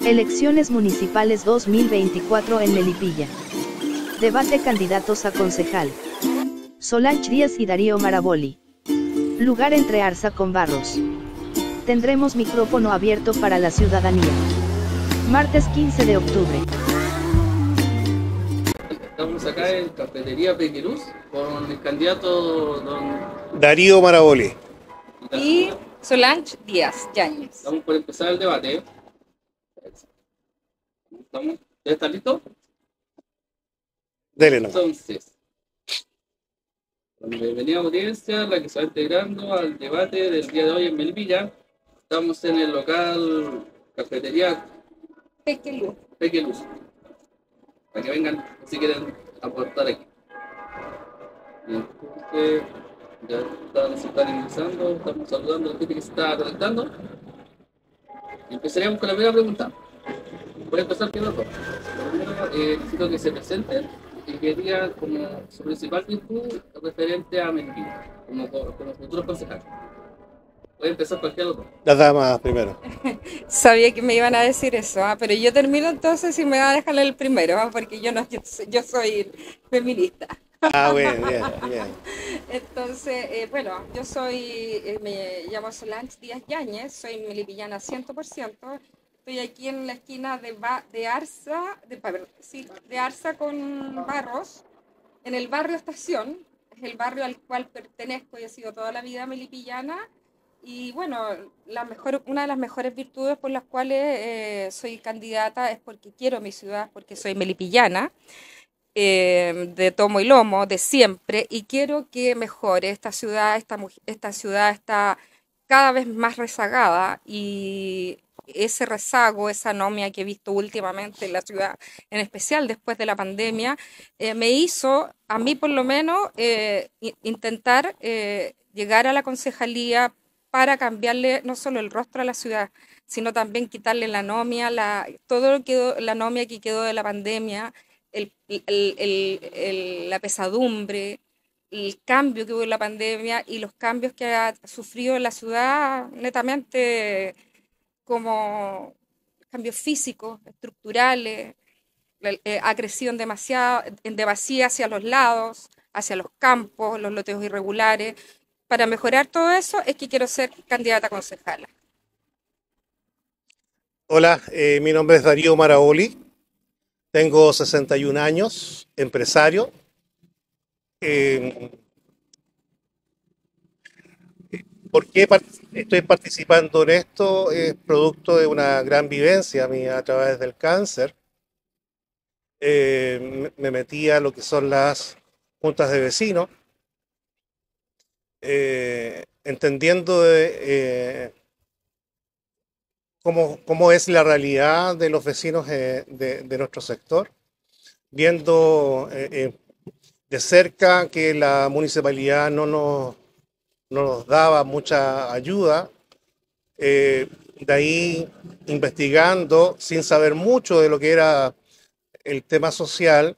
Elecciones Municipales 2024 en Melipilla. Debate candidatos a concejal. Solange Díaz y Darío Maraboli. Lugar entre Arza con Barros. Tendremos micrófono abierto para la ciudadanía. Martes 15 de octubre. Estamos acá en Cafetería con el candidato Darío Maraboli. Y Solange Díaz Yáñez. Vamos por empezar el debate. ¿eh? ¿Estamos? ¿Ya está listo? Dele no. Entonces, bienvenida audiencia, la que se va integrando al debate del día de hoy en Melvilla. Estamos en el local cafetería Pequeluz. Luz. Para que vengan si quieren aportar aquí. ya están, se están ingresando, estamos saludando a la gente que se está conectando. Empezaríamos con la primera pregunta. Voy a empezar con por primero Eh, necesito que se presente y que diga como su principal virtud referente a mentir, como, como futuros Puede Voy a empezar cualquier otro. Las damas primero. Sabía que me iban a decir eso, ah, pero yo termino entonces y me voy a dejar el primero, ah, porque yo no yo, soy feminista. Ah, bueno, bien, bien. Entonces, eh, bueno, yo soy, eh, me llamo Solange Díaz Yáñez, soy milipillana 100%, Estoy aquí en la esquina de, de Arza, de, Arza con Barros, en el barrio Estación, es el barrio al cual pertenezco y he sido toda la vida melipillana. Y bueno, la mejor, una de las mejores virtudes por las cuales eh, soy candidata es porque quiero mi ciudad, porque soy melipillana, eh, de tomo y lomo, de siempre, y quiero que mejore esta ciudad, esta, esta ciudad está cada vez más rezagada y ese rezago, esa anomia que he visto últimamente en la ciudad, en especial después de la pandemia, eh, me hizo, a mí por lo menos, eh, intentar eh, llegar a la concejalía para cambiarle no solo el rostro a la ciudad, sino también quitarle la anomia, la, todo lo que, la anomia que quedó de la pandemia, el, la pesadumbre, el cambio que hubo en la pandemia y los cambios que ha sufrido la ciudad netamente como cambios físicos, estructurales, eh, agresión en de vacía hacia los lados, hacia los campos, los loteos irregulares. Para mejorar todo eso es que quiero ser candidata concejala. Hola, eh, mi nombre es Darío Maraoli, tengo 61 años, empresario. Eh, ¿Por qué estoy participando en esto? Es producto de una gran vivencia mía a través del cáncer. Eh, me metí a lo que son las juntas de vecinos, eh, entendiendo eh, cómo, es la realidad de los vecinos de nuestro sector, viendo de cerca que la municipalidad no nos no nos daba mucha ayuda. Eh, de ahí investigando sin saber mucho de lo que era el tema social,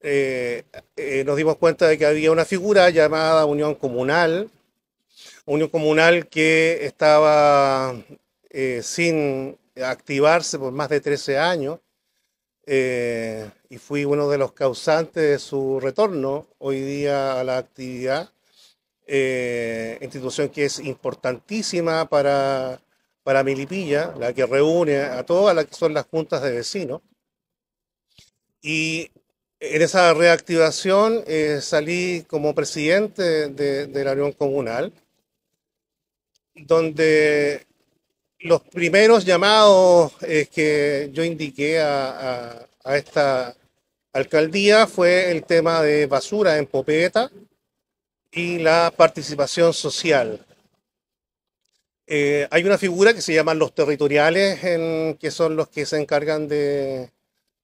eh, eh, nos dimos cuenta de que había una figura llamada Unión Comunal, Unión Comunal que estaba sin activarse por más de 13 años y fui uno de los causantes de su retorno hoy día a la actividad. Eh, institución que es importantísima para, para Milipilla, la que reúne a todas las que son las juntas de vecinos. Y en esa reactivación eh, salí como presidente de, de la Unión Comunal, donde los primeros llamados eh, que yo indiqué a, a, esta alcaldía fue el tema de basura en Popeta, y la participación social. Eh, hay una figura que se llama los territoriales, que son los que se encargan de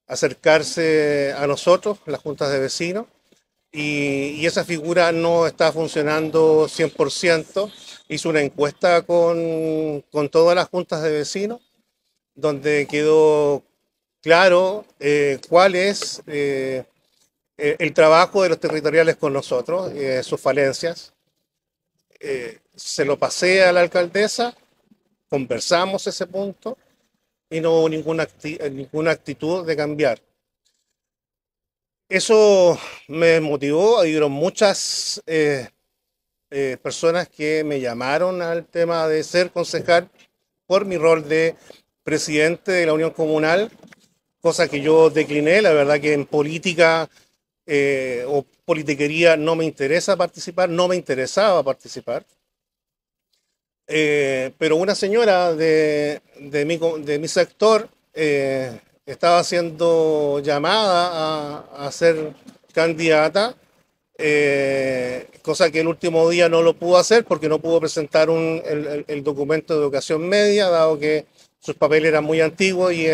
acercarse a nosotros, las juntas de vecinos, y, esa figura no está funcionando 100%. Hice una encuesta con, todas las juntas de vecinos, donde quedó claro eh, cuál es eh, eh, el trabajo de los territoriales con nosotros, eh, sus falencias. Eh, se lo pasé a la alcaldesa, conversamos ese punto y no hubo ninguna, ninguna actitud de cambiar. Eso me motivó, hubo muchas personas que me llamaron al tema de ser concejal por mi rol de presidente de la Unión Comunal, cosa que yo decliné, la verdad que en política eh, o politiquería no me interesa participar, no me interesaba participar. Eh, pero una señora de, de, mi, sector eh, estaba siendo llamada a, ser candidata, cosa que el último día no lo pudo hacer porque no pudo presentar el, documento de educación media, dado que sus papeles eran muy antiguos y,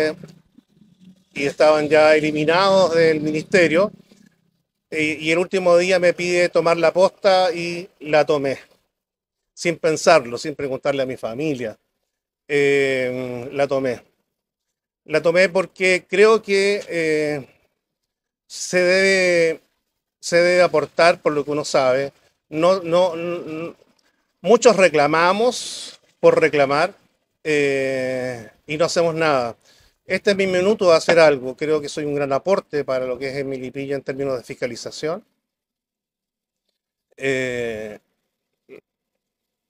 y estaban ya eliminados del ministerio y, el último día me pide tomar la posta y la tomé, sin pensarlo, sin preguntarle a mi familia. Eh, la tomé. La tomé porque creo que eh, se, debe, aportar por lo que uno sabe. No, no, muchos reclamamos por reclamar eh, y no hacemos nada. Este es mi minuto de hacer algo. Creo que soy un gran aporte para lo que es Emilipilla en términos de fiscalización. Eh,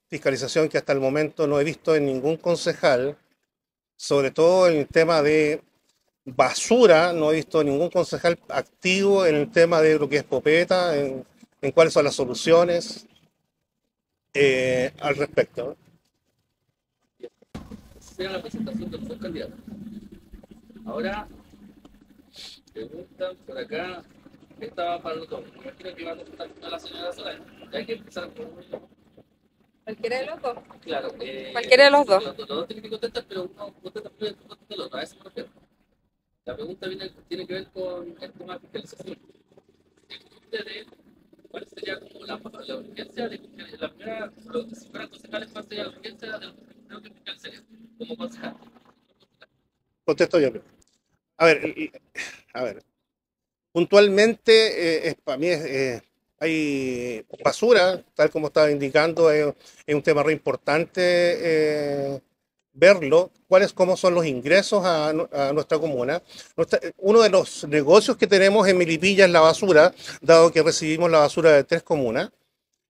fiscalización que hasta el momento no he visto en ningún concejal, sobre todo en el tema de basura, no he visto ningún concejal activo en el tema de lo que es popeta, en, cuáles son las soluciones eh, al respecto. la presentación Ahora, preguntan por acá, esta va para los dos. Me imagino que van a contestar a la señora Solana. hay que empezar por Cualquiera de los dos. Claro. Eh, Cualquiera de los dos. Los, dos tienen que contestar, pero uno contesta primero y contesta el otro. A eso me La pregunta tiene que ver con el tema de fiscalización. Ustedes, ¿Cuál sería como la, la urgencia de la primera, lo, si fuera concejales, cuál sería la urgencia de los que fiscalizarían como Contesto yo primero. A ver, a ver. Puntualmente, eh, es, para mí eh, hay basura, tal como estaba indicando, es, un tema re importante eh, verlo, cuáles cómo son los ingresos a, nuestra comuna. uno de los negocios que tenemos en Milipilla es la basura, dado que recibimos la basura de tres comunas,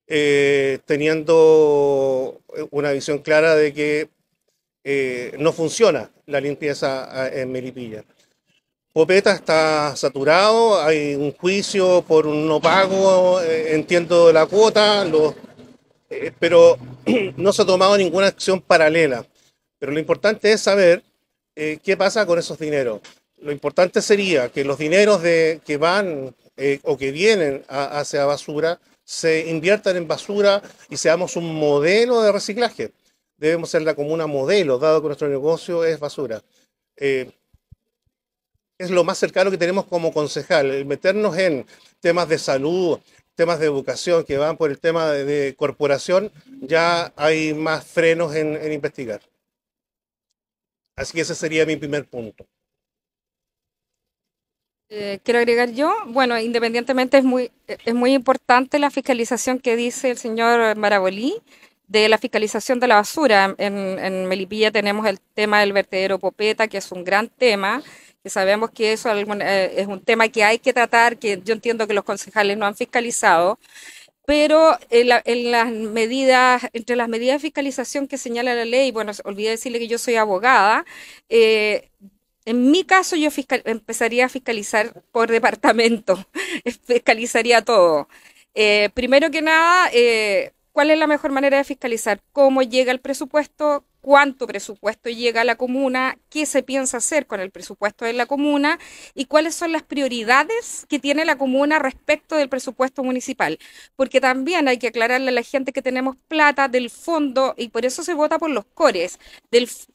teniendo una visión clara de que no funciona la limpieza ah, en Melipilla. Popeta está saturado, hay un juicio por un no pago, eh, entiendo la cuota, eh, pero no se ha tomado ninguna acción paralela. Pero lo importante es saber eh, qué pasa con esos dineros. Lo importante sería que los dineros de, que van o que vienen hacia basura se inviertan en basura y seamos un modelo de reciclaje. Debemos ser la comuna modelo, dado que nuestro negocio es basura es lo más cercano que tenemos como concejal, el meternos en temas de salud, temas de educación que van por el tema de, corporación, ya hay más frenos en, investigar. Así que ese sería mi primer punto. Eh, quiero agregar yo, bueno, independientemente es muy, es muy importante la fiscalización que dice el señor Marabolí de la fiscalización de la basura. en Melipilla tenemos el tema del vertedero Popeta, que es un gran tema sabemos que eso eh, es un tema que hay que tratar, que yo entiendo que los concejales no han fiscalizado, pero en, las medidas, entre las medidas de fiscalización que señala la ley, bueno, olvidé decirle que yo soy abogada, eh, en mi caso yo empezaría a fiscalizar por departamento, fiscalizaría todo. Eh, primero que nada, ¿cuál es la mejor manera de fiscalizar? ¿Cómo llega el presupuesto? cuánto presupuesto llega a la comuna, qué se piensa hacer con el presupuesto de la comuna y cuáles son las prioridades que tiene la comuna respecto del presupuesto municipal. Porque también hay que aclararle a la gente que tenemos plata del fondo y por eso se vota por los cores.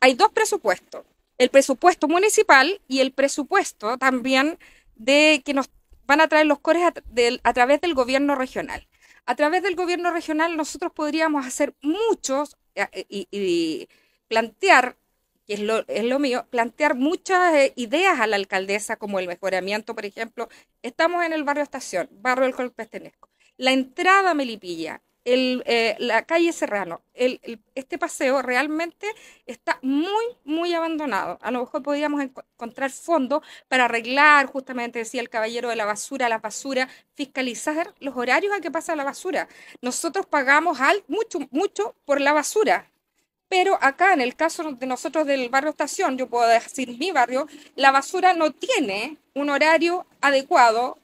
hay dos presupuestos, el presupuesto municipal y el presupuesto también de que nos van a traer los cores a través del gobierno regional. A través del gobierno regional nosotros podríamos hacer muchos eh, eh, y, plantear, que es lo, es lo mío, plantear muchas eh, ideas a la alcaldesa como el mejoramiento, por ejemplo. Estamos en el barrio Estación, barrio del Colpestenesco. La entrada Melipilla, el, eh, la calle Serrano. el, este paseo realmente está muy, muy abandonado. A lo mejor podríamos encontrar fondos para arreglar, justamente decía el caballero de la basura, la basura, fiscalizar los horarios a que pasa la basura. Nosotros pagamos al, mucho, mucho por la basura. Pero acá, en el caso de nosotros del barrio Estación, yo puedo decir mi barrio, la basura no tiene un horario adecuado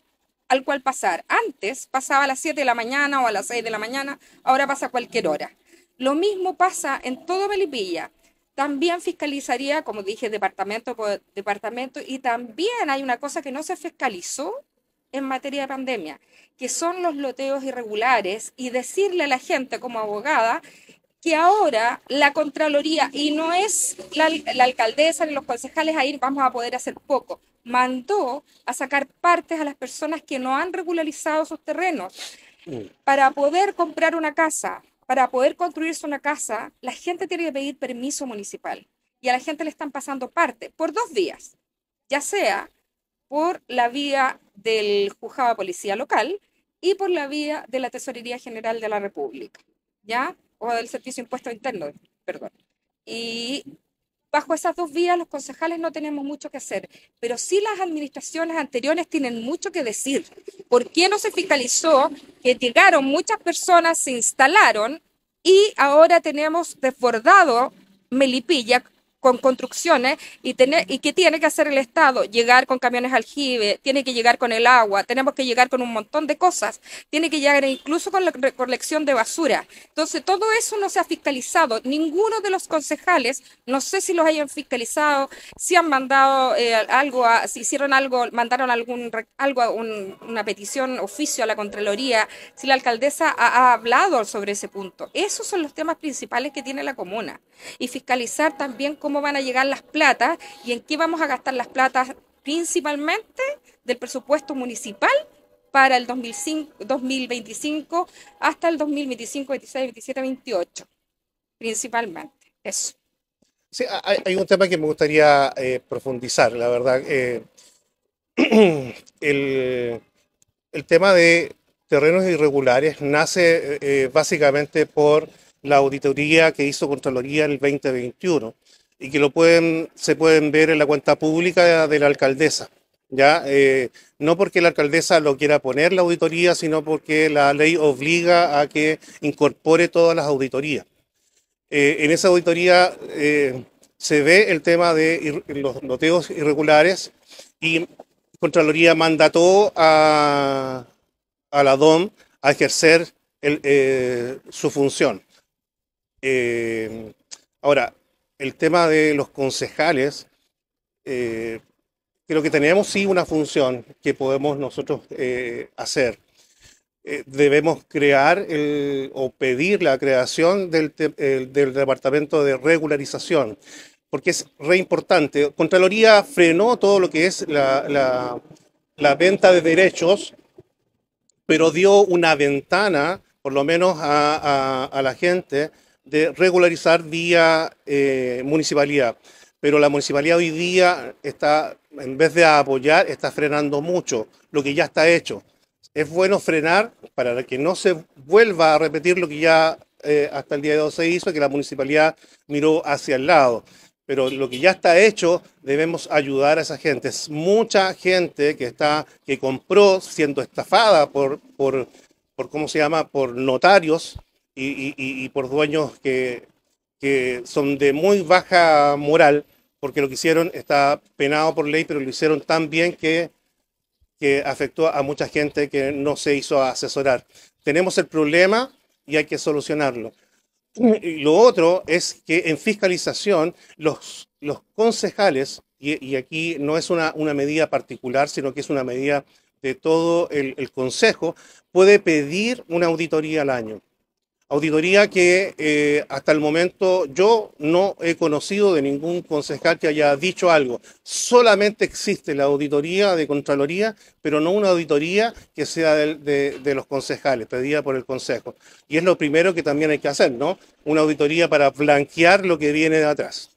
al cual pasar. Antes pasaba a las 7 de la mañana o a las 6 de la mañana, ahora pasa a cualquier hora. Lo mismo pasa en todo Melipilla. También fiscalizaría, como dije, departamento por departamento, y también hay una cosa que no se fiscalizó en materia de pandemia, que son los loteos irregulares, y decirle a la gente como abogada que ahora la Contraloría, y no es la, alcaldesa ni los concejales, ahí vamos a poder hacer poco, mandó a sacar partes a las personas que no han regularizado sus terrenos. Mm. Para poder comprar una casa, para poder construirse una casa, la gente tiene que pedir permiso municipal y a la gente le están pasando parte por dos días, ya sea por la vía del Jujaba policía local y por la vía de la Tesorería General de la República, ¿ya? O del Servicio Impuesto Interno, perdón. Y Bajo esas dos vías los concejales no tenemos mucho que hacer, pero sí las administraciones anteriores tienen mucho que decir. ¿Por qué no se fiscalizó que llegaron muchas personas, se instalaron y ahora tenemos desbordado Melipilla con construcciones y, tener, y que tiene que hacer el Estado, llegar con camiones aljibe, tiene que llegar con el agua, tenemos que llegar con un montón de cosas, tiene que llegar incluso con la recolección de basura. Entonces, todo eso no se ha fiscalizado. Ninguno de los concejales, no sé si los hayan fiscalizado, si han mandado eh, algo, si hicieron algo, mandaron algún, algo una petición, oficio a la Contraloría, si la alcaldesa ha, ha hablado sobre ese punto. Esos son los temas principales que tiene la comuna. Y fiscalizar también con cómo van a llegar las platas y en qué vamos a gastar las platas principalmente del presupuesto municipal para el 2005, 2025 hasta el 2025, 26, 27, 28, principalmente. Eso. Sí, hay, un tema que me gustaría eh, profundizar, la verdad. Eh, el, el, tema de terrenos irregulares nace eh, básicamente por la auditoría que hizo Contraloría el 2021 y que lo pueden, se pueden ver en la cuenta pública de la alcaldesa. ¿ya? Eh, no porque la alcaldesa lo quiera poner la auditoría, sino porque la ley obliga a que incorpore todas las auditorías. Eh, en esa auditoría eh, se ve el tema de los loteos irregulares y Contraloría mandató a, la DOM a ejercer su función. ahora, el tema de los concejales, eh, creo que tenemos sí una función que podemos nosotros eh, hacer. Eh, debemos crear o pedir la creación del, Departamento de Regularización, porque es re importante. Contraloría frenó todo lo que es la, venta de derechos, pero dio una ventana, por lo menos a la gente, de regularizar vía eh, municipalidad. Pero la municipalidad hoy día está, en vez de apoyar, está frenando mucho lo que ya está hecho. Es bueno frenar para que no se vuelva a repetir lo que ya eh, hasta el día de hoy se hizo, que la municipalidad miró hacia el lado. Pero lo que ya está hecho, debemos ayudar a esa gente. Es mucha gente que está, que compró siendo estafada por, por, por ¿cómo se llama?, por notarios y, por dueños que, que, son de muy baja moral, porque lo que hicieron está penado por ley, pero lo hicieron tan bien que, que afectó a mucha gente que no se hizo asesorar. Tenemos el problema y hay que solucionarlo. lo otro es que en fiscalización los, los concejales, y, aquí no es una, una, medida particular, sino que es una medida de todo el, consejo, puede pedir una auditoría al año. Auditoría que eh, hasta el momento yo no he conocido de ningún concejal que haya dicho algo. Solamente existe la auditoría de Contraloría, pero no una auditoría que sea de, los concejales, pedida por el Consejo. Y es lo primero que también hay que hacer, ¿no? Una auditoría para blanquear lo que viene de atrás.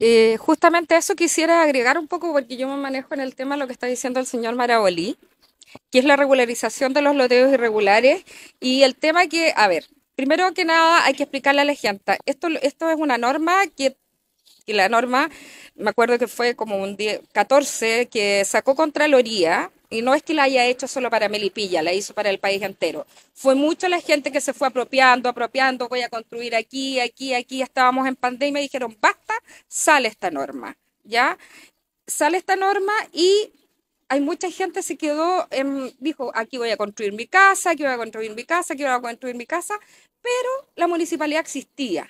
Eh, justamente eso quisiera agregar un poco, porque yo me manejo en el tema lo que está diciendo el señor Maraboli, que es la regularización de los loteos irregulares y el tema que, a ver, Primero que nada, hay que explicarle a la gente. Esto, esto es una norma que, la norma, me acuerdo que fue como un 14, que sacó Contraloría, y no es que la haya hecho solo para Melipilla, la hizo para el país entero. Fue mucha la gente que se fue apropiando, apropiando, voy a construir aquí, aquí, aquí, estábamos en pandemia y dijeron, basta, sale esta norma, ¿ya? Sale esta norma y hay mucha gente se quedó, dijo, aquí voy a construir mi casa, aquí voy a construir mi casa, aquí voy a construir mi casa, pero la municipalidad existía.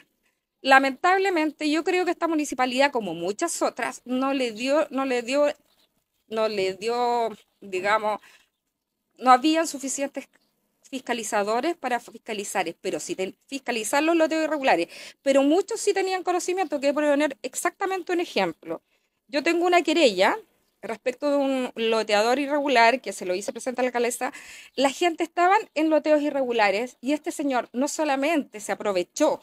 Lamentablemente, yo creo que esta municipalidad, como muchas otras, no le dio, no le dio, no le dio, digamos, no habían suficientes fiscalizadores para fiscalizar, pero si fiscalizar los lotes irregulares, pero muchos sí tenían conocimiento, que poner exactamente un ejemplo. Yo tengo una querella respecto de un loteador irregular que se lo hice presentar a la alcaldesa, la gente estaba en loteos irregulares y este señor no solamente se aprovechó,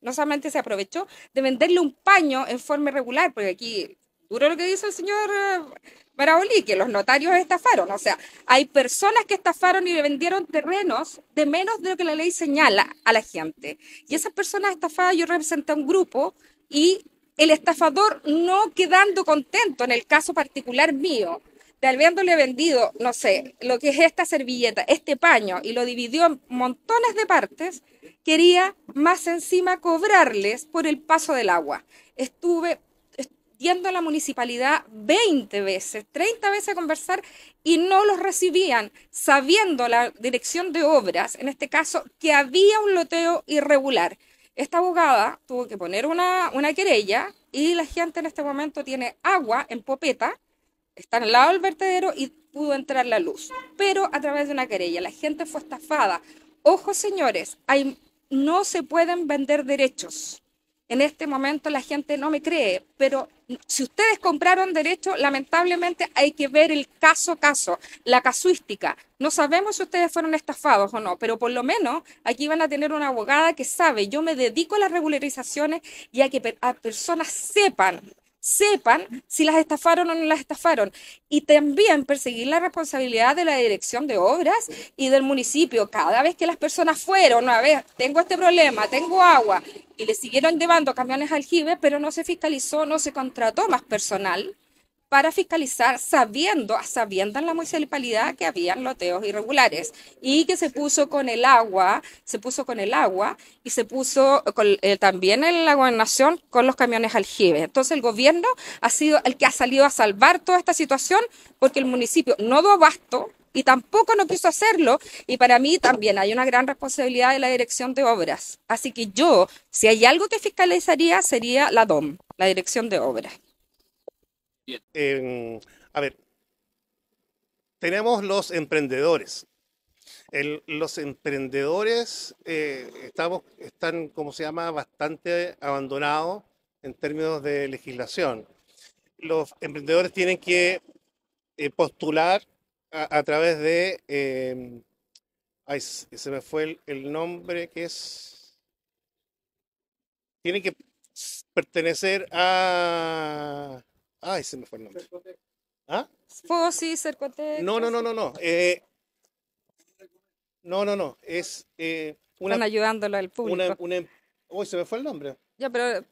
no solamente se aprovechó de venderle un paño en forma irregular, porque aquí duro lo que dice el señor Maraoli, eh, que los notarios estafaron, o sea, hay personas que estafaron y le vendieron terrenos de menos de lo que la ley señala a la gente. Y esas personas estafadas, yo representé a un grupo y el estafador no quedando contento en el caso particular mío, de habiéndole vendido, no sé, lo que es esta servilleta, este paño, y lo dividió en montones de partes, quería más encima cobrarles por el paso del agua. Estuve yendo a la municipalidad 20 veces, 30 veces a conversar y no los recibían, sabiendo la dirección de obras, en este caso, que había un loteo irregular esta abogada tuvo que poner una, querella y la gente en este momento tiene agua en popeta, está al lado del vertedero y pudo entrar la luz, pero a través de una querella. La gente fue estafada. Ojo, señores, hay, no se pueden vender derechos. En este momento la gente no me cree, pero si ustedes compraron derecho, lamentablemente hay que ver el caso a caso, la casuística. No sabemos si ustedes fueron estafados o no, pero por lo menos aquí van a tener una abogada que sabe, yo me dedico a las regularizaciones y a que a personas sepan sepan si las estafaron o no las estafaron. Y también perseguir la responsabilidad de la dirección de obras y del municipio. Cada vez que las personas fueron, a ver, tengo este problema, tengo agua, y le siguieron llevando camiones aljibe, pero no se fiscalizó, no se contrató más personal para fiscalizar sabiendo, sabiendo en la municipalidad que habían loteos irregulares y que se puso con el agua, se puso con el agua y se puso eh, también en la gobernación con los camiones aljibe. Entonces el gobierno ha sido el que ha salido a salvar toda esta situación porque el municipio no dio abasto y tampoco no quiso hacerlo. Y para mí también hay una gran responsabilidad de la dirección de obras. Así que yo, si hay algo que fiscalizaría, sería la DOM, la dirección de obras a ver, tenemos los emprendedores. los emprendedores eh, estamos, están, como se llama?, bastante abandonados en términos de legislación. Los emprendedores tienen que eh, postular a, través de... Em, ay, se me fue el, nombre que es... Tienen que pertenecer a ah, se me fue el nombre. ¿Ah? Fossi, Cercotec. No, no, no, no, no. Eh, no, no, no. Es Están eh, ayudándolo al público. Em-, uy, se me fue el nombre. Ya, pero.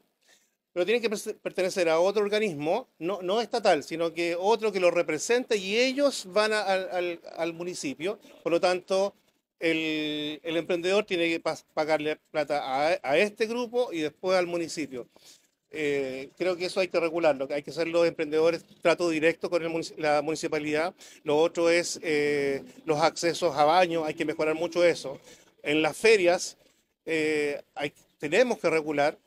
Pero tiene que pertenecer a otro organismo, no, estatal, sino que otro que lo represente y ellos van al, municipio. Por lo tanto, el, emprendedor tiene que pagarle plata a, a, este grupo y después al municipio. Eh, creo que eso hay que regularlo, hay que ser los emprendedores trato directo con la municipalidad. Lo otro es eh, los accesos a baños, hay que mejorar mucho eso. En las ferias eh, tenemos que regular,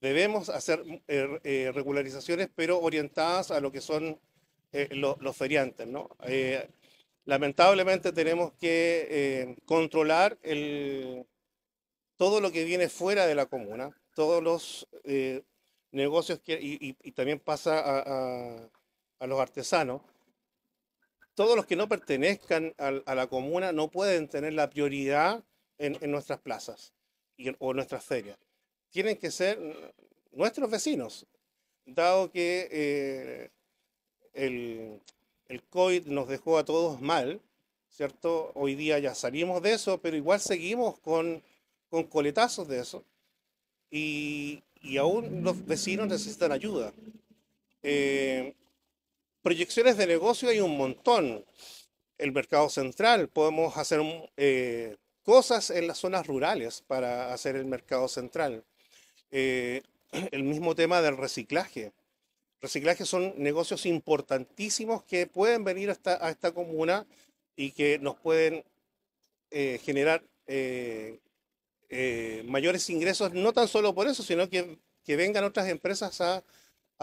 debemos hacer regularizaciones, pero orientadas a lo que son los feriantes. ¿no? lamentablemente tenemos que controlar el todo lo que viene fuera de la comuna, todos los eh, negocios que, y, también pasa a, los artesanos, todos los que no pertenezcan a, la comuna no pueden tener la prioridad en, nuestras plazas y, o nuestras ferias. Tienen que ser nuestros vecinos, dado que eh, el, el COVID nos dejó a todos mal, ¿cierto? Hoy día ya salimos de eso, pero igual seguimos con con coletazos de eso y, aún los vecinos necesitan ayuda. Eh, proyecciones de negocio hay un montón. El mercado central, podemos hacer eh, cosas en las zonas rurales para hacer el mercado central. Eh, el mismo tema del reciclaje. Reciclaje son negocios importantísimos que pueden venir hasta, a esta comuna y que nos pueden generar eh, mayores ingresos, no tan solo por eso, sino que, vengan otras empresas a,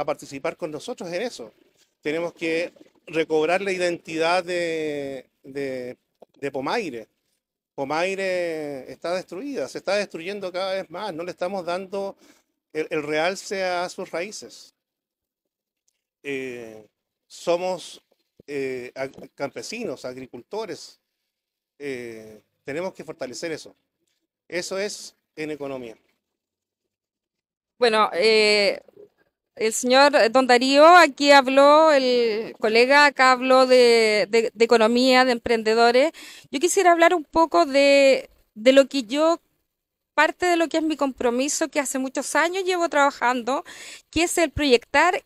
participar con nosotros en eso. Tenemos que recobrar la identidad de, de, de Pomaire. Pomaire está destruida, se está destruyendo cada vez más, no le estamos dando el, realce a sus raíces. Eh, somos eh, campesinos, agricultores, tenemos que fortalecer eso. Eso es en economía. Bueno, eh, el señor Don Darío, aquí habló, el colega acá habló de, de, economía, de emprendedores. Yo quisiera hablar un poco de, lo que yo, parte de lo que es mi compromiso, que hace muchos años llevo trabajando, que es el proyectar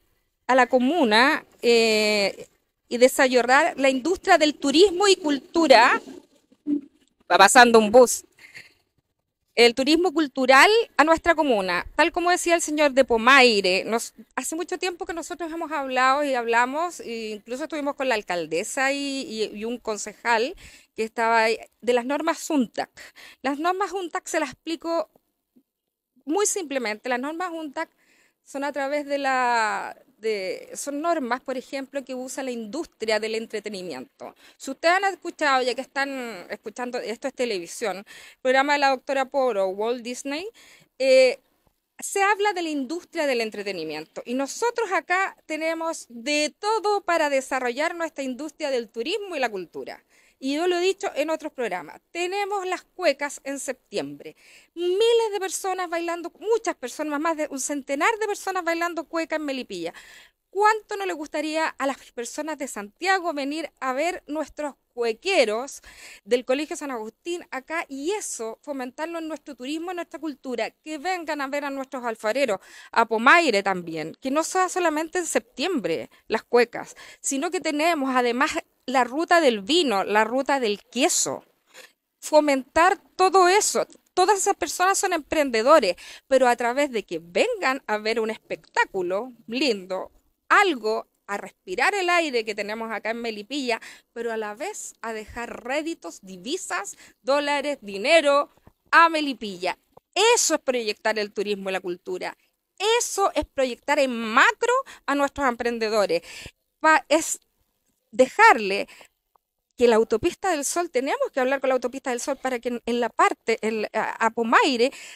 a la comuna eh, y desarrollar la industria del turismo y cultura. Va pasando un bus el turismo cultural a nuestra comuna. Tal como decía el señor de Pomaire, nos, hace mucho tiempo que nosotros hemos hablado y hablamos, e incluso estuvimos con la alcaldesa y, un concejal que estaba ahí, de las normas UNTAC. Las normas UNTAC se las explico muy simplemente. Las normas UNTAC son a través de la... De, son normas, por ejemplo, que usa la industria del entretenimiento. Si ustedes han escuchado, ya que están escuchando, esto es televisión, programa de la doctora Poro, Walt Disney, eh, se habla de la industria del entretenimiento y nosotros acá tenemos de todo para desarrollar nuestra industria del turismo y la cultura y yo lo he dicho en otros programas, tenemos las cuecas en septiembre. Miles de personas bailando, muchas personas, más de un centenar de personas bailando cueca en Melipilla. ¿Cuánto no le gustaría a las personas de Santiago venir a ver nuestros cuequeros del Colegio San Agustín acá y eso, fomentarlo en nuestro turismo, en nuestra cultura, que vengan a ver a nuestros alfareros, a Pomaire también, que no sea solamente en septiembre las cuecas, sino que tenemos además la ruta del vino, la ruta del queso, fomentar todo eso. Todas esas personas son emprendedores, pero a través de que vengan a ver un espectáculo lindo, algo a respirar el aire que tenemos acá en Melipilla, pero a la vez a dejar réditos, divisas, dólares, dinero a Melipilla. Eso es proyectar el turismo y la cultura. Eso es proyectar en macro a nuestros emprendedores. es dejarle que la autopista del Sol, tenemos que hablar con la autopista del Sol para que en, la parte, el a,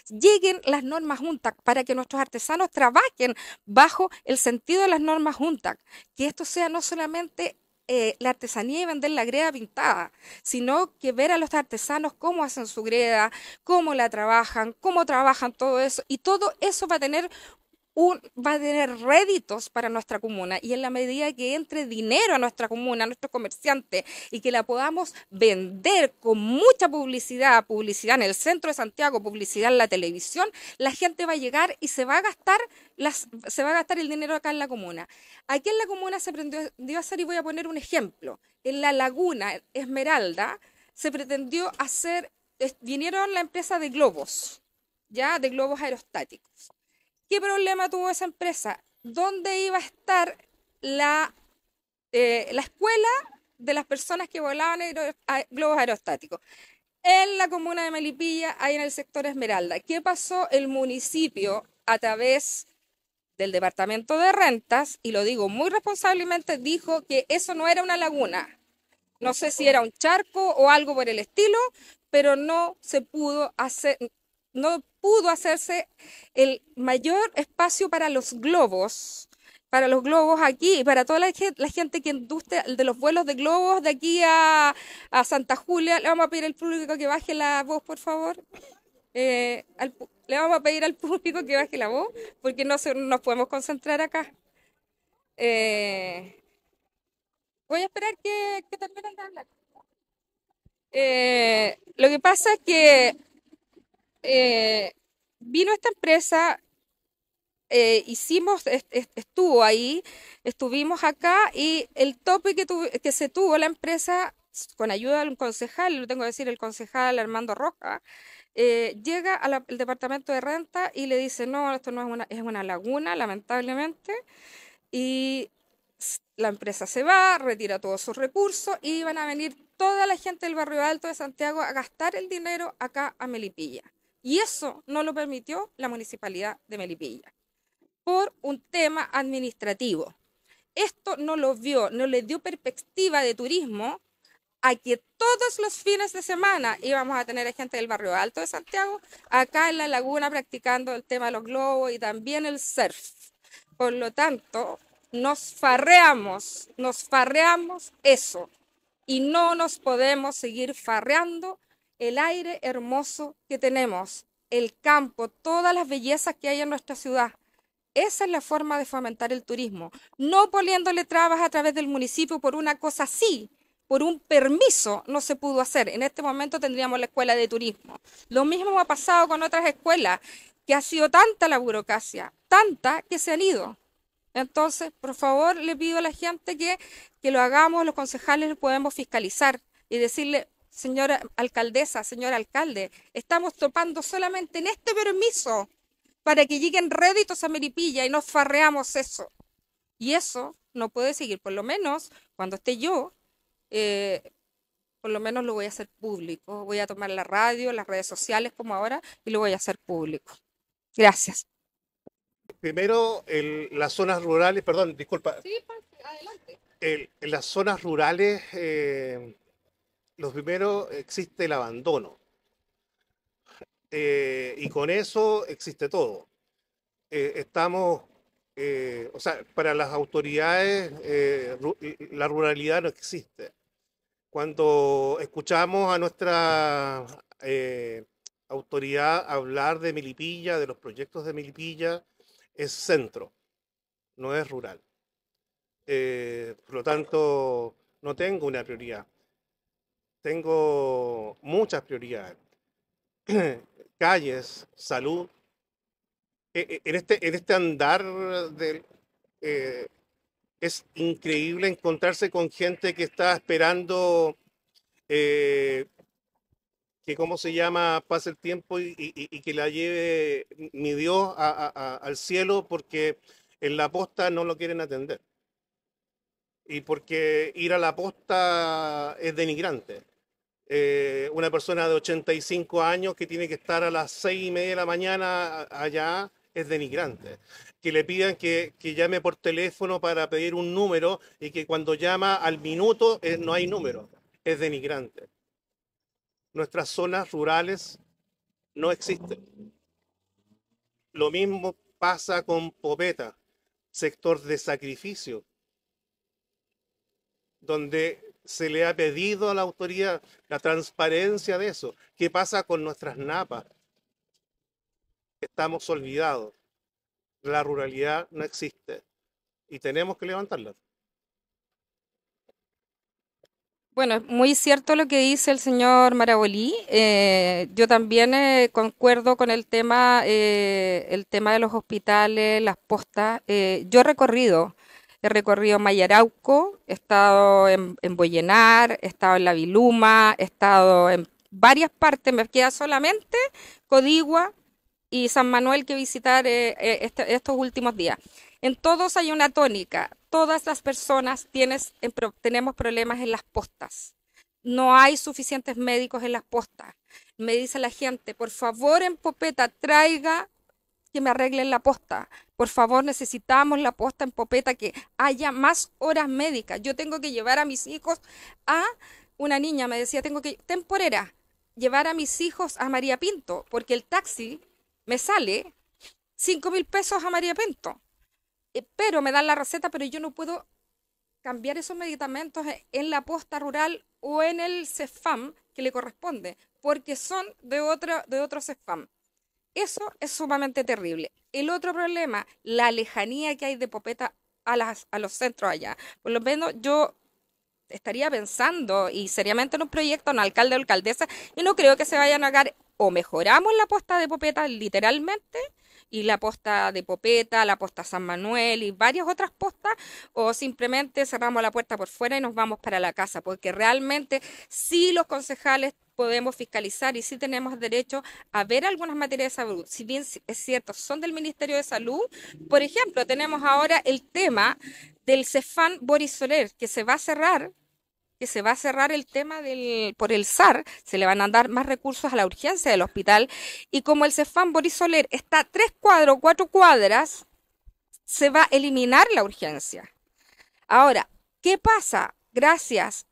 lleguen las normas UNTAC, para que nuestros artesanos trabajen bajo el sentido de las normas UNTAC, que esto sea no solamente eh, la artesanía y vender la greda pintada, sino que ver a los artesanos cómo hacen su greda, cómo la trabajan, cómo trabajan todo eso, y todo eso va a tener va a tener réditos para nuestra comuna y en la medida que entre dinero a nuestra comuna, a nuestros comerciantes y que la podamos vender con mucha publicidad, publicidad en el centro de Santiago, publicidad en la televisión, la gente va a llegar y se va a gastar se va a gastar el dinero acá en la comuna. Aquí en la comuna se pretendió hacer, y voy a poner un ejemplo, en la laguna Esmeralda se pretendió hacer, vinieron la empresa de globos, ya de globos aerostáticos ¿Qué problema tuvo esa empresa? ¿Dónde iba a estar la, eh, la escuela de las personas que volaban globos aerostáticos? En la comuna de Melipilla, ahí en el sector Esmeralda. ¿Qué pasó? El municipio, a través del Departamento de Rentas, y lo digo muy responsablemente, dijo que eso no era una laguna. No sé si era un charco o algo por el estilo, pero no se pudo hacer, no pudo hacerse el mayor espacio para los globos, para los globos aquí, para toda la, gente que industria de los vuelos de globos de aquí a, Santa Julia. Le vamos a pedir al público que baje la voz, por favor. Eh, le vamos a pedir al público que baje la voz, porque no, nos podemos concentrar acá. Eh, voy a esperar que, terminen de hablar. Eh, lo que pasa es que eh, vino esta empresa, eh, hicimos, estuvo ahí, estuvimos acá y el tope que, se tuvo la empresa, con ayuda de un concejal, lo tengo que decir, el concejal Armando Roca, eh, llega al departamento de renta y le dice, no, esto no es una, es una laguna, lamentablemente, y la empresa se va, retira todos sus recursos y van a venir toda la gente del barrio alto de Santiago a gastar el dinero acá a Melipilla. Y eso no lo permitió la municipalidad de Melipilla por un tema administrativo. Esto no lo vio, no le dio perspectiva de turismo a que todos los fines de semana íbamos a tener gente del barrio alto de Santiago acá en la laguna practicando el tema de los globos y también el surf. Por lo tanto, nos farreamos, nos farreamos eso y no nos podemos seguir farreando el aire hermoso que tenemos, el campo, todas las bellezas que hay en nuestra ciudad. Esa es la forma de fomentar el turismo, no poniéndole trabas a través del municipio por una cosa así, por un permiso no se pudo hacer. En este momento tendríamos la escuela de turismo. Lo mismo ha pasado con otras escuelas, que ha sido tanta la burocracia, tanta que se han ido. Entonces, por favor, le pido a la gente que, que lo hagamos, los concejales lo podemos fiscalizar y decirle, señora alcaldesa, señor alcalde, estamos topando solamente en este permiso para que lleguen réditos a Meripilla y nos farreamos eso. Y eso no puede seguir, por lo menos cuando esté yo, eh, por lo menos lo voy a hacer público. Voy a tomar la radio, las redes sociales como ahora y lo voy a hacer público. Gracias. Primero, el, las zonas rurales, perdón, disculpa. Sí, pues, adelante. en las zonas rurales... Eh, lo primero, existe el abandono. Eh, y con eso existe todo. Eh, estamos, eh, o sea, para las autoridades la ruralidad no existe. Cuando escuchamos a nuestra autoridad hablar de Milipilla, de los proyectos de Milipilla, es centro, no es rural. por lo tanto, no tengo una prioridad tengo muchas prioridades. Calles, salud. E, e, en este, en este andar eh, es increíble encontrarse con gente que está esperando eh, que, ¿cómo se llama?, pase el tiempo y, que la lleve mi Dios al cielo porque en la posta no lo quieren atender. Y porque ir a la posta es denigrante. Eh, una persona de 85 años que tiene que estar a las 6 y media de la mañana allá es denigrante. Que le pidan que, llame por teléfono para pedir un número y que cuando llama al minuto eh, no hay número. Es denigrante. Nuestras zonas rurales no existen. Lo mismo pasa con Popeta, sector de sacrificio, donde se le ha pedido a la autoridad la transparencia de eso. ¿Qué pasa con nuestras napas? Estamos olvidados. La ruralidad no existe y tenemos que levantarla. Bueno, es muy cierto lo que dice el señor Marabolí. Eh, yo también eh, concuerdo con el tema, eh, el tema de los hospitales, las postas. yo he recorrido He recorrido Mayarauco, he estado en, en he estado en La Viluma, he estado en varias partes. Me queda solamente Codigua y San Manuel que visitar eh, eh, este, estos últimos días. En todos hay una tónica. Todas las personas tienes, tenemos problemas en las postas. No hay suficientes médicos en las postas. Me dice la gente, por favor en Popeta, traiga que me arreglen la posta. Por favor, necesitamos la posta en popeta que haya más horas médicas. Yo tengo que llevar a mis hijos a una niña, me decía, tengo que temporera, llevar a mis hijos a María Pinto, porque el taxi me sale 5 mil pesos a María Pinto. Eh, pero me dan la receta, pero yo no puedo cambiar esos medicamentos en la posta rural o en el CEFAM que le corresponde, porque son de otro, de otro CEFAM. Eso es sumamente terrible. El otro problema, la lejanía que hay de Popeta a, las, a los centros allá. Por lo menos yo estaría pensando y seriamente en un proyecto, un alcalde o alcaldesa, y no creo que se vayan a dar, o mejoramos la posta de Popeta literalmente y la posta de Popeta, la posta San Manuel y varias otras postas, o simplemente cerramos la puerta por fuera y nos vamos para la casa, porque realmente sí los concejales podemos fiscalizar y sí tenemos derecho a ver algunas materias de salud. Si bien es cierto, son del Ministerio de Salud, por ejemplo, tenemos ahora el tema del Cefán Boris Soler, que se va a cerrar que se va a cerrar el tema del, por el SAR, se le van a dar más recursos a la urgencia del hospital, y como el Cefam Boris Soler está tres cuadros, cuatro cuadras, se va a eliminar la urgencia. Ahora, ¿qué pasa? Gracias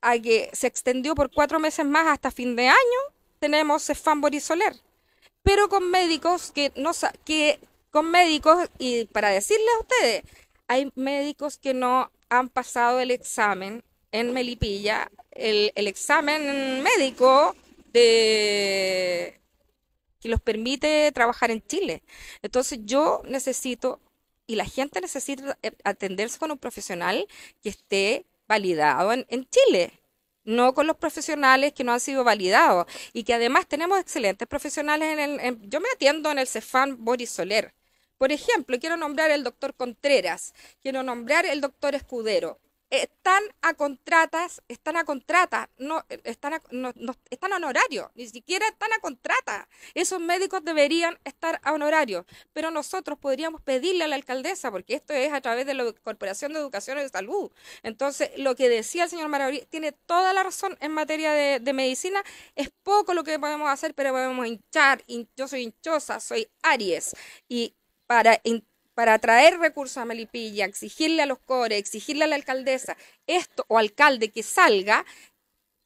a que se extendió por cuatro meses más hasta fin de año, tenemos Cefam Borisoler pero con médicos que no que con médicos, y para decirles a ustedes, hay médicos que no han pasado el examen en Melipilla el, examen médico de que los permite trabajar en Chile. Entonces yo necesito y la gente necesita atenderse con un profesional que esté validado en, Chile, no con los profesionales que no han sido validados y que además tenemos excelentes profesionales en el... yo me atiendo en el Cefán Boris Soler. Por ejemplo, quiero nombrar el doctor Contreras, quiero nombrar el doctor Escudero están a contratas, están a contratas, eh, no están, a, no, están honorario, ni siquiera están a contrata. Esos médicos deberían estar a honorario, pero nosotros podríamos pedirle a la alcaldesa, porque esto es a través de la Corporación de Educación y de Salud. Entonces, lo que decía el señor Maraví tiene toda la razón en materia de, medicina, es poco lo que podemos hacer, pero podemos hinchar, yo soy hinchosa, soy Aries, y para para traer recursos a Melipilla, exigirle a los CORE, exigirle a la alcaldesa esto o alcalde que salga,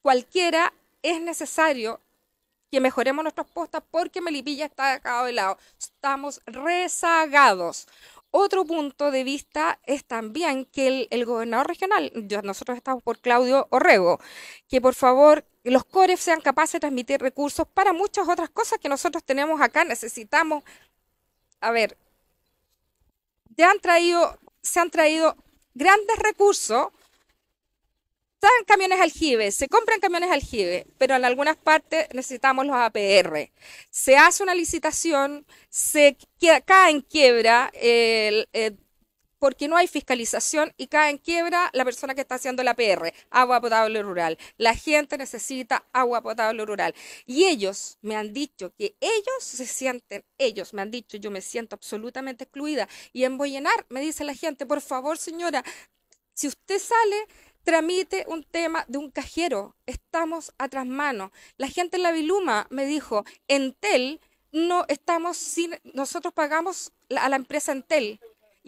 cualquiera es necesario que mejoremos nuestras postas porque Melipilla está acá de lado. Estamos rezagados. Otro punto de vista es también que el, gobernador regional, nosotros estamos por Claudio Orrego, que por favor los cores sean capaces de transmitir recursos para muchas otras cosas que nosotros tenemos acá. Necesitamos, a ver, han traído, se han traído grandes recursos, traen camiones aljibe, se compran camiones aljibe, pero en algunas partes necesitamos los APR. Se hace una licitación, se cae en quiebra, el porque no hay fiscalización y cae en quiebra la persona que está haciendo la PR, agua potable rural. La gente necesita agua potable rural. Y ellos me han dicho que ellos se sienten, ellos me han dicho, yo me siento absolutamente excluida. Y en Boyenar me dice la gente, por favor señora, si usted sale, tramite un tema de un cajero. Estamos a tras La gente en la Viluma me dijo, Tel no estamos sin, nosotros pagamos a la empresa Entel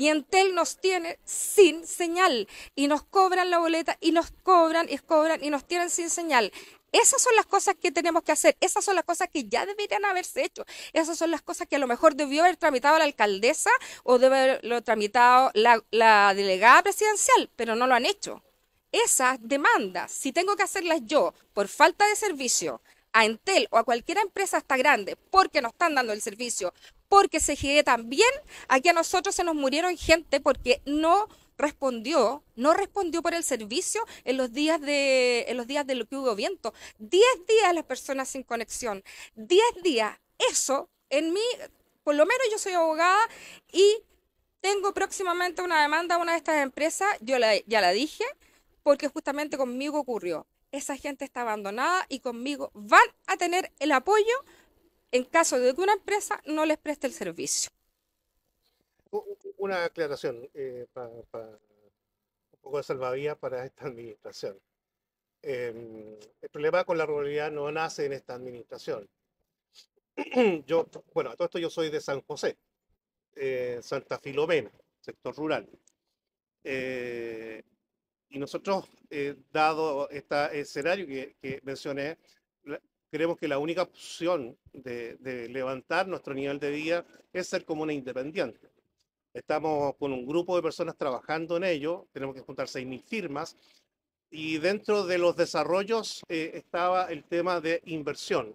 y Entel nos tiene sin señal y nos cobran la boleta y nos cobran y cobran y nos tienen sin señal. Esas son las cosas que tenemos que hacer, esas son las cosas que ya deberían haberse hecho, esas son las cosas que a lo mejor debió haber tramitado la alcaldesa o debe haberlo tramitado la, delegada presidencial, pero no lo han hecho. Esas demandas, si tengo que hacerlas yo por falta de servicio, a Entel o a cualquier empresa hasta grande porque no están dando el servicio, porque se llegue también aquí a nosotros se nos murieron gente porque no respondió, no respondió por el servicio en los días de, en los días de lo que hubo viento. Diez días las personas sin conexión, diez días. Eso, en mí, por lo menos yo soy abogada y tengo próximamente una demanda a una de estas empresas, yo ya la dije, porque justamente conmigo ocurrió. Esa gente está abandonada y conmigo van a tener el apoyo en caso de que una empresa no les preste el servicio. Una aclaración eh, para un poco de salvavidas para esta administración. Em, el problema con la ruralidad no nace en esta administración. Yo, bueno, a todo esto yo soy de San José, eh, Santa Filomena, sector rural. Eh, y nosotros, dado este escenario que, que mencioné, creemos que la única opción de, levantar nuestro nivel de vida es ser comuna independiente. Estamos con un grupo de personas trabajando en ello, tenemos que juntar 6.000 firmas y dentro de los desarrollos eh, estaba el tema de inversión.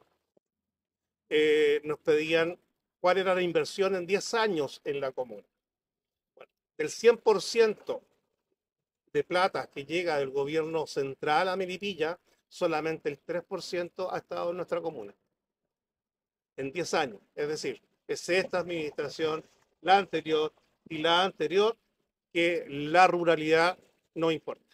Eh, nos pedían cuál era la inversión en 10 años en la comuna. el 100% de plata que llega del gobierno central a Melipilla solamente el 3% ha estado en nuestra comuna. En 10 años. Es decir, es esta administración, la anterior y la anterior, que la ruralidad no importa.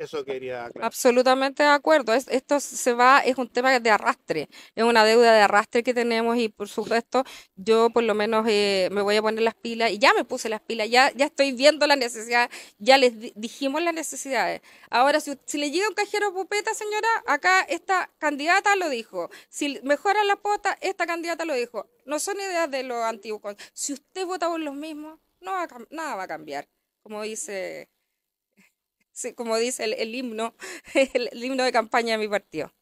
Eso quería aclarar. Absolutamente de acuerdo. esto se va, es un tema de arrastre, es una deuda de arrastre que tenemos y por supuesto yo por lo menos eh, me voy a poner las pilas y ya me puse las pilas, ya, ya estoy viendo las necesidades, ya les dijimos las necesidades. Ahora, si, si le llega un cajero pupeta, señora, acá esta candidata lo dijo. Si mejora la pota esta candidata lo dijo. No son ideas de los antiguos. Si usted vota por los mismos, no va nada va a cambiar, como dice sí, como dice el, himno, el, himno de campaña de mi partido.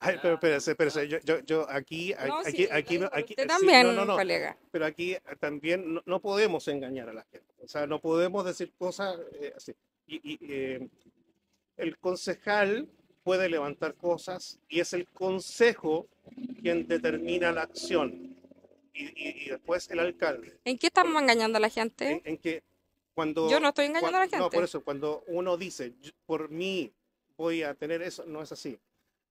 Ay, pero espérese, espérese, yo, yo, yo aquí, aquí, aquí, usted también, no, no, colega. Pero aquí eh, también no, podemos engañar a la gente, o sea, no podemos decir cosas eh, así. Y, eh, el concejal puede levantar cosas y es el consejo quien determina la acción. Y, después el alcalde. ¿En qué estamos engañando a la gente? En, en que yo no estoy engañando a la gente. No, por eso, cuando uno dice, por mí voy a tener eso, no es así.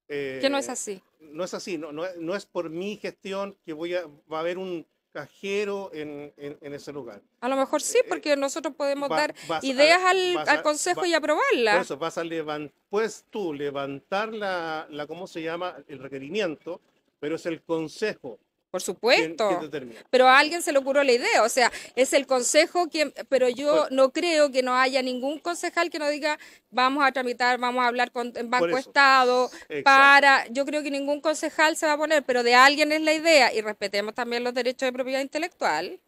Eh, que no es así. No es así, no, no, es por mi gestión que voy a, va a haber un cajero en, en, ese lugar. A lo mejor sí, eh, porque nosotros podemos dar ideas al, al, consejo y aprobarlas. Por eso, vas a levantar, puedes tú levantar la, la, ¿cómo se llama? El requerimiento, pero es el consejo por supuesto. pero a alguien se le ocurrió la idea. O sea, es el consejo quien. Pero yo pues no creo que no haya ningún concejal que nos diga vamos a tramitar, vamos a hablar con el Banco Estado para. Yo creo que ningún concejal se va a poner, pero de alguien es la idea y respetemos también los derechos de propiedad intelectual.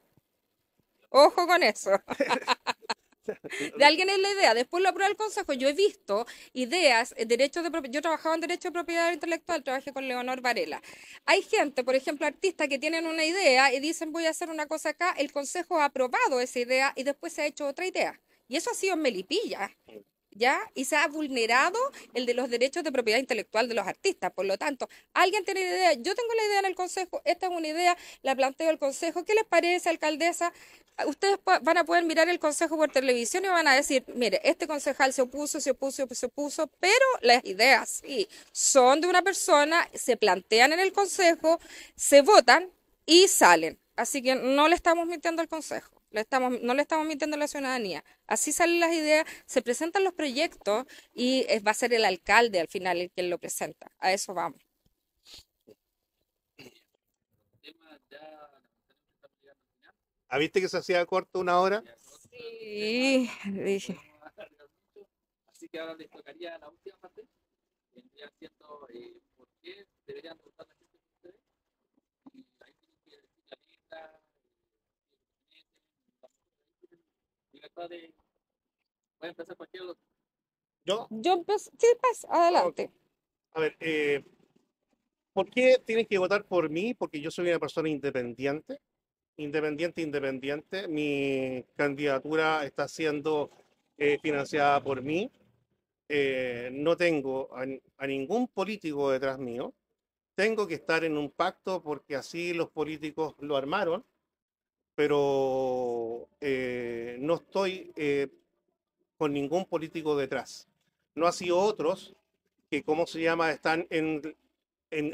Ojo con eso. De alguien es la idea, después lo aprueba el consejo. Yo he visto ideas, eh, derechos de Yo trabajaba en derecho de propiedad intelectual, trabajé con Leonor Varela. Hay gente, por ejemplo, artistas que tienen una idea y dicen voy a hacer una cosa acá, el consejo ha aprobado esa idea y después se ha hecho otra idea. Y eso ha sido en Melipilla. ¿ya? Y se ha vulnerado el de los derechos de propiedad intelectual de los artistas. Por lo tanto, ¿alguien tiene idea? Yo tengo la idea en el Consejo, esta es una idea, la planteo al Consejo. ¿Qué les parece, alcaldesa? Ustedes van a poder mirar el Consejo por televisión y van a decir, mire, este concejal se opuso, se opuso, se opuso, pero las ideas sí, son de una persona, se plantean en el Consejo, se votan y salen. Así que no le estamos mintiendo al Consejo estamos, no le estamos mintiendo a la ciudadanía. Así salen las ideas, se presentan los proyectos y eh, va a ser el alcalde al final el que lo presenta. A eso vamos. ¿Ah, viste que se hacía corto una hora? Sí, dije. Así que ahora les tocaría la última parte, eh, por qué deberían votar empezar ¿Yo? Yo Sí, adelante. A ver, eh, ¿por qué tienes que votar por mí? Porque yo soy una persona independiente. Independiente, independiente. Mi candidatura está siendo eh, financiada por mí. Eh, no tengo a, ningún político detrás mío. Tengo que estar en un pacto porque así los políticos lo armaron pero eh, no estoy eh, con ningún político detrás. No ha sido otros que, ¿cómo se llama?, están en,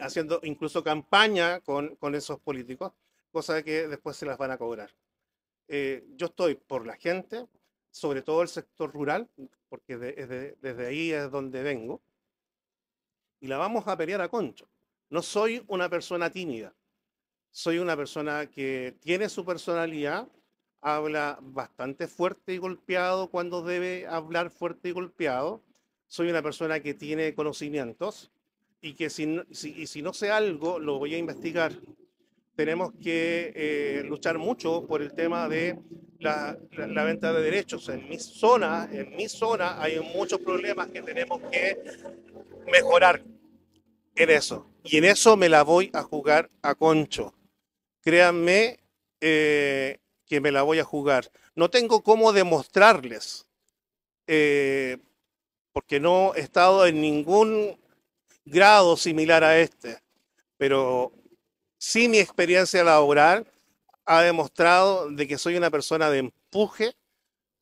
haciendo incluso campaña con, esos políticos, cosa que después se las van a cobrar. Eh, yo estoy por la gente, sobre todo el sector rural, porque desde ahí es donde vengo, y la vamos a pelear a concho. No soy una persona tímida soy una persona que tiene su personalidad, habla bastante fuerte y golpeado cuando debe hablar fuerte y golpeado. Soy una persona que tiene conocimientos y que si, si, no sé algo, lo voy a investigar. Tenemos que eh, luchar mucho por el tema de la, la, venta de derechos. En mi zona, en mi zona hay muchos problemas que tenemos que mejorar en eso. Y en eso me la voy a jugar a concho créanme eh, que me la voy a jugar. No tengo cómo demostrarles, eh, porque no he estado en ningún grado similar a este, pero sí mi experiencia laboral ha demostrado de que soy una persona de empuje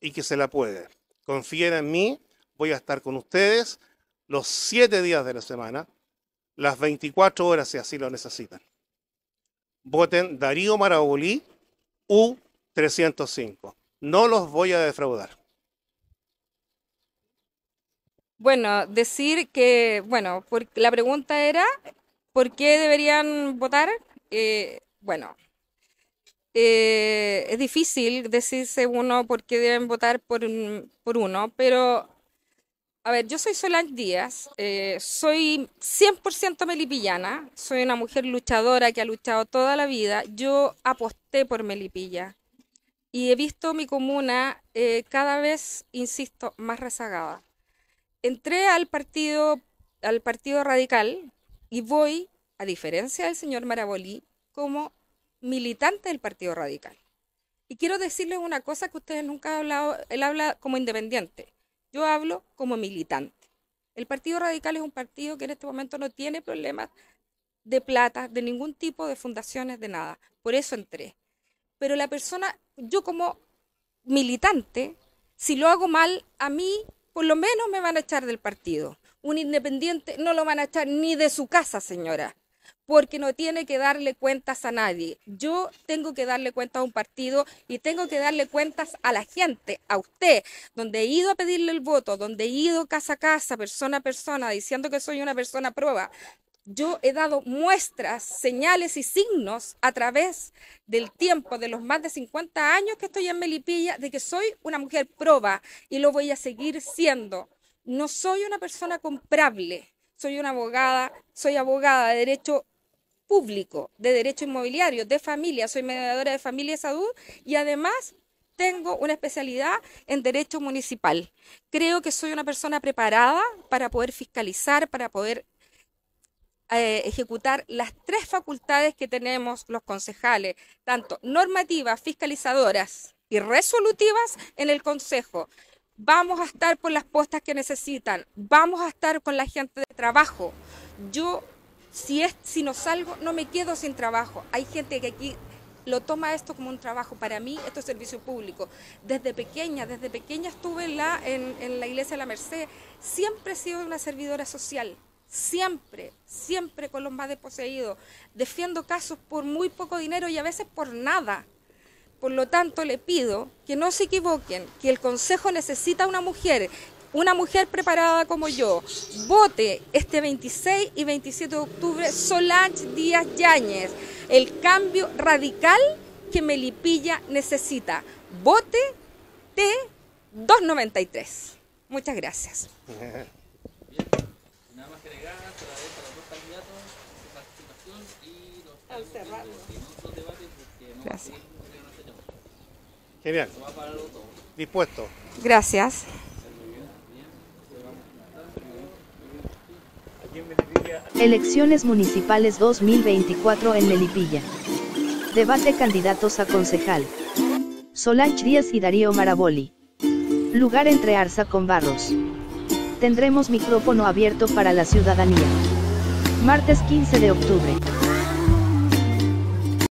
y que se la puede. Confíen en mí, voy a estar con ustedes los siete días de la semana, las 24 horas si así lo necesitan voten Darío Marabolí U305. No los voy a defraudar. Bueno, decir que, bueno, porque la pregunta era, ¿por qué deberían votar? Eh, bueno, eh, es difícil decirse uno por qué deben votar por, por uno, pero a ver, yo soy Solange Díaz, eh, soy 100% melipillana, soy una mujer luchadora que ha luchado toda la vida. Yo aposté por Melipilla y he visto mi comuna eh, cada vez, insisto, más rezagada. Entré al partido, al partido Radical y voy, a diferencia del señor Marabolí, como militante del Partido Radical. Y quiero decirles una cosa que ustedes nunca han hablado, él habla como independiente yo hablo como militante. El Partido Radical es un partido que en este momento no tiene problemas de plata, de ningún tipo de fundaciones, de nada. Por eso entré. Pero la persona, yo como militante, si lo hago mal, a mí por lo menos me van a echar del partido. Un independiente no lo van a echar ni de su casa, señora porque no tiene que darle cuentas a nadie. Yo tengo que darle cuentas a un partido y tengo que darle cuentas a la gente, a usted, donde he ido a pedirle el voto, donde he ido casa a casa, persona a persona, diciendo que soy una persona prueba, yo he dado muestras, señales y signos a través del tiempo, de los más de 50 años que estoy en Melipilla, de que soy una mujer prueba y lo voy a seguir siendo. No soy una persona comprable, soy una abogada, soy abogada de derecho público, de derecho inmobiliario, de familia, soy mediadora de familia y salud y además tengo una especialidad en derecho municipal. Creo que soy una persona preparada para poder fiscalizar, para poder eh, ejecutar las tres facultades que tenemos los concejales, tanto normativas, fiscalizadoras y resolutivas en el Consejo. Vamos a estar por las postas que necesitan, vamos a estar con la gente de trabajo. Yo si, es, si no salgo, no me quedo sin trabajo. Hay gente que aquí lo toma esto como un trabajo. Para mí, esto es servicio público. Desde pequeña, desde pequeña estuve en la, en, la iglesia de la Merced. Siempre he sido una servidora social siempre, siempre con los más desposeídos. Defiendo casos por muy poco dinero y a veces por nada. Por lo tanto, le pido que no se equivoquen, que el Consejo necesita una mujer una mujer preparada como yo vote este 26 y 27 de octubre Solange Díaz Yáñez, el cambio radical que Melipilla necesita. Vote T293. Muchas gracias. Bien, nada más los y los Gracias. Genial. Dispuesto. Gracias. Elecciones Municipales 2024 en Melipilla. Debate candidatos a concejal. Solange Díaz y Darío Maraboli. Lugar entre Arza con Barros. Tendremos micrófono abierto para la ciudadanía. Martes 15 de octubre.